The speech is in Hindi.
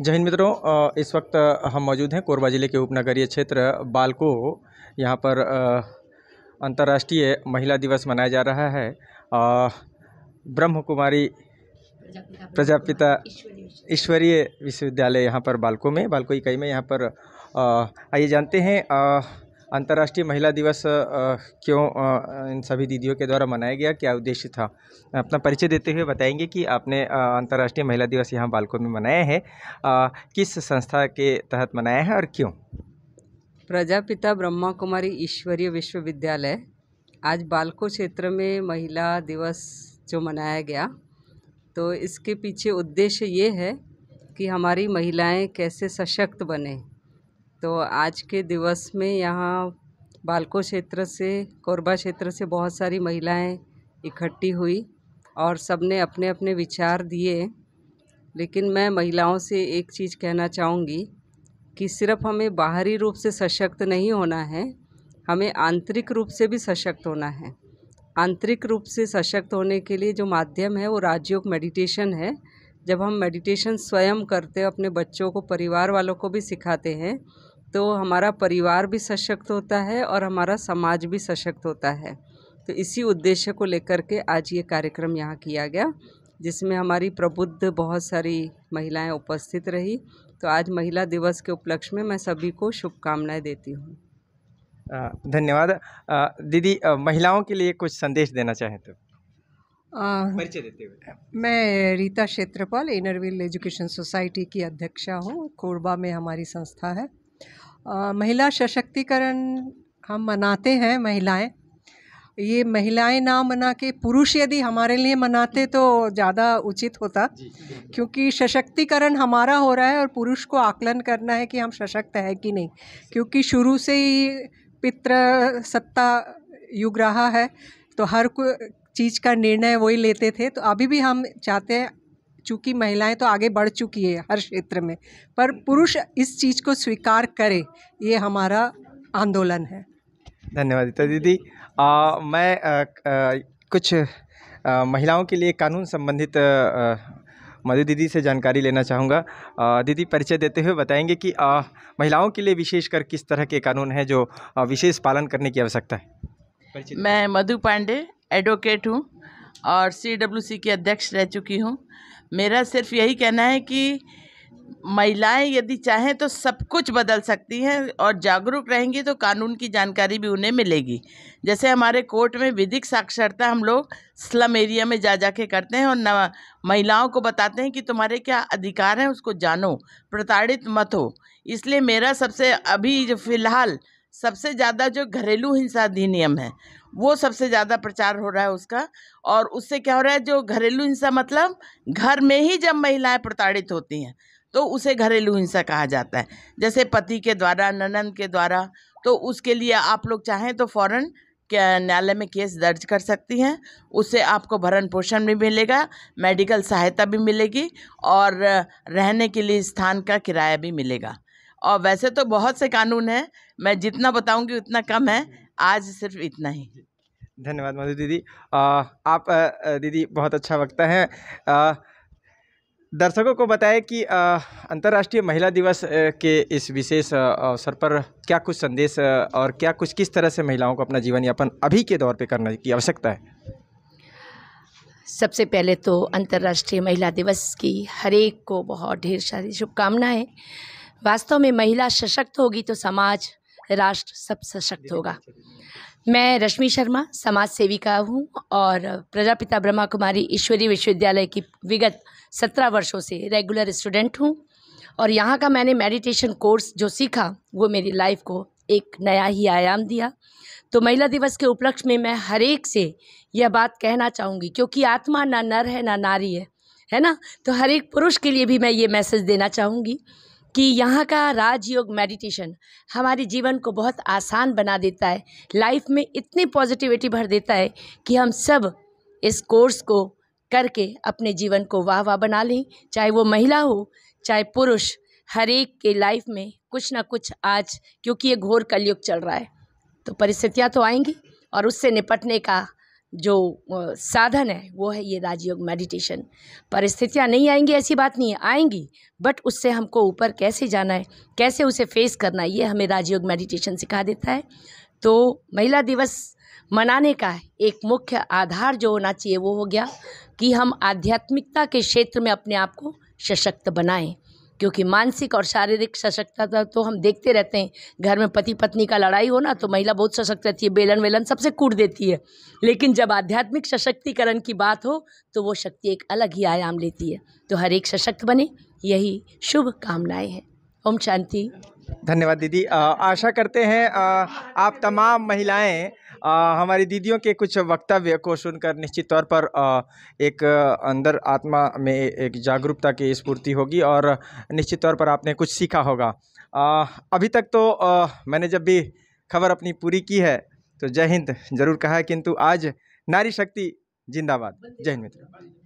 जय हिंद मित्रों इस वक्त हम मौजूद हैं कोरबा ज़िले के उपनगरीय क्षेत्र बालको यहाँ पर अंतर्राष्ट्रीय महिला दिवस मनाया जा रहा है ब्रह्म कुमारी प्रजापिता ईश्वरीय विश्वविद्यालय यहाँ पर बालको में बालको इकाई में यहाँ पर आइए जानते हैं अंतर्राष्ट्रीय महिला दिवस क्यों इन सभी दीदियों के द्वारा मनाया गया क्या उद्देश्य था अपना परिचय देते हुए बताएंगे कि आपने अंतर्राष्ट्रीय महिला दिवस यहाँ बालकों में मनाया है किस संस्था के तहत मनाया है और क्यों प्रजापिता ब्रह्मा कुमारी ईश्वरीय विश्वविद्यालय आज बालको क्षेत्र में महिला दिवस जो मनाया गया तो इसके पीछे उद्देश्य ये है कि हमारी महिलाएं कैसे सशक्त बने तो आज के दिवस में यहाँ बालको क्षेत्र से कोरबा क्षेत्र से बहुत सारी महिलाएं इकट्ठी हुई और सबने अपने अपने विचार दिए लेकिन मैं महिलाओं से एक चीज़ कहना चाहूँगी कि सिर्फ हमें बाहरी रूप से सशक्त नहीं होना है हमें आंतरिक रूप से भी सशक्त होना है आंतरिक रूप से सशक्त होने के लिए जो माध्यम है वो राजयोग मेडिटेशन है जब हम मेडिटेशन स्वयं करते अपने बच्चों को परिवार वालों को भी सिखाते हैं तो हमारा परिवार भी सशक्त होता है और हमारा समाज भी सशक्त होता है तो इसी उद्देश्य को लेकर के आज ये कार्यक्रम यहाँ किया गया जिसमें हमारी प्रबुद्ध बहुत सारी महिलाएं उपस्थित रही तो आज महिला दिवस के उपलक्ष्य में मैं सभी को शुभकामनाएं देती हूँ धन्यवाद दीदी महिलाओं के लिए कुछ संदेश देना चाहें तो परिचय देते हुए मैं Rita Kshetrapal Inner Wheel Education Society की अध्यक्षा हूँ कोरबा में हमारी संस्था है महिला सशक्तिकरण हम मनाते हैं महिलाएं ये महिलाएं ना मना के पुरुष यदि हमारे लिए मनाते तो ज़्यादा उचित होता क्योंकि सशक्तिकरण हमारा हो रहा है और पुरुष को आकलन करना है कि हम सशक्त है कि नहीं क्योंकि शुरू से ही पितृ सत्ता युग रहा है तो हर को चीज़ का निर्णय वही लेते थे तो अभी भी हम चाहते हैं चूँकि महिलाएं तो आगे बढ़ चुकी है हर क्षेत्र में पर पुरुष इस चीज़ को स्वीकार करे ये हमारा आंदोलन है धन्यवाद तो दीदी आ, मैं आ, आ, कुछ आ, महिलाओं के लिए कानून संबंधित मधु दीदी से जानकारी लेना चाहूँगा दीदी परिचय देते हुए बताएंगे कि आ, महिलाओं के लिए विशेषकर किस तरह के कानून हैं जो विशेष पालन करने की आवश्यकता है मैं मधु पांडे एडवोकेट हूँ और सी की अध्यक्ष रह चुकी हूँ मेरा सिर्फ यही कहना है कि महिलाएं यदि चाहें तो सब कुछ बदल सकती हैं और जागरूक रहेंगी तो कानून की जानकारी भी उन्हें मिलेगी जैसे हमारे कोर्ट में विधिक साक्षरता हम लोग स्लम एरिया में जा जा के करते हैं और न महिलाओं को बताते हैं कि तुम्हारे क्या अधिकार हैं उसको जानो प्रताड़ित मत हो इसलिए मेरा सबसे अभी जो फ़िलहाल सबसे ज़्यादा जो घरेलू हिंसा अधिनियम है वो सबसे ज़्यादा प्रचार हो रहा है उसका और उससे क्या हो रहा है जो घरेलू हिंसा मतलब घर में ही जब महिलाएं प्रताड़ित होती हैं तो उसे घरेलू हिंसा कहा जाता है जैसे पति के द्वारा ननंद के द्वारा तो उसके लिए आप लोग चाहें तो फ़ौरन न्यायालय में केस दर्ज कर सकती हैं उससे आपको भरण पोषण भी मिलेगा मेडिकल सहायता भी मिलेगी और रहने के लिए स्थान का किराया भी मिलेगा और वैसे तो बहुत से कानून हैं मैं जितना बताऊंगी उतना कम है आज सिर्फ इतना ही धन्यवाद मधु दीदी आ, आप दीदी बहुत अच्छा वक्ता हैं दर्शकों को बताएं कि अंतर्राष्ट्रीय महिला दिवस के इस विशेष अवसर पर क्या कुछ संदेश और क्या कुछ किस तरह से महिलाओं को अपना जीवन यापन अभी के दौर पे करने की आवश्यकता है सबसे पहले तो अंतर्राष्ट्रीय महिला दिवस की हरेक को बहुत ढेर सारी शुभकामनाएं वास्तव में महिला सशक्त होगी तो समाज राष्ट्र सब सशक्त होगा मैं रश्मि शर्मा समाज सेविका हूँ और प्रजापिता ब्रह्मा कुमारी ईश्वरी विश्वविद्यालय की विगत सत्रह वर्षों से रेगुलर स्टूडेंट हूँ और यहाँ का मैंने मेडिटेशन कोर्स जो सीखा वो मेरी लाइफ को एक नया ही आयाम दिया तो महिला दिवस के उपलक्ष्य में मैं हर एक से यह बात कहना चाहूँगी क्योंकि आत्मा ना नर है ना नारी है है ना तो हर एक पुरुष के लिए भी मैं ये मैसेज देना चाहूँगी कि यहाँ का राजयोग मेडिटेशन हमारे जीवन को बहुत आसान बना देता है लाइफ में इतनी पॉजिटिविटी भर देता है कि हम सब इस कोर्स को करके अपने जीवन को वाह वाह बना लें चाहे वो महिला हो चाहे पुरुष हर एक के लाइफ में कुछ ना कुछ आज क्योंकि ये घोर कलयुग चल रहा है तो परिस्थितियाँ तो आएंगी और उससे निपटने का जो साधन है वो है ये राजयोग मेडिटेशन परिस्थितियाँ नहीं आएंगी ऐसी बात नहीं है आएंगी बट उससे हमको ऊपर कैसे जाना है कैसे उसे फेस करना है ये हमें राजयोग मेडिटेशन सिखा देता है तो महिला दिवस मनाने का एक मुख्य आधार जो होना चाहिए वो हो गया कि हम आध्यात्मिकता के क्षेत्र में अपने आप को सशक्त बनाएं क्योंकि मानसिक और शारीरिक सशक्तता तो हम देखते रहते हैं घर में पति पत्नी का लड़ाई हो ना तो महिला बहुत सशक्त रहती है बेलन वेलन सबसे कूट देती है लेकिन जब आध्यात्मिक सशक्तिकरण की बात हो तो वो शक्ति एक अलग ही आयाम लेती है तो हर एक सशक्त बने यही शुभ कामनाएँ हैं ओम शांति धन्यवाद दीदी आशा करते हैं आप तमाम महिलाएं आ, हमारी दीदियों के कुछ वक्तव्य को सुनकर निश्चित तौर पर आ, एक अंदर आत्मा में एक जागरूकता की स्फूर्ति होगी और निश्चित तौर पर आपने कुछ सीखा होगा आ, अभी तक तो आ, मैंने जब भी खबर अपनी पूरी की है तो जय हिंद जरूर कहा है किंतु आज नारी शक्ति जिंदाबाद जय हिंद मित्र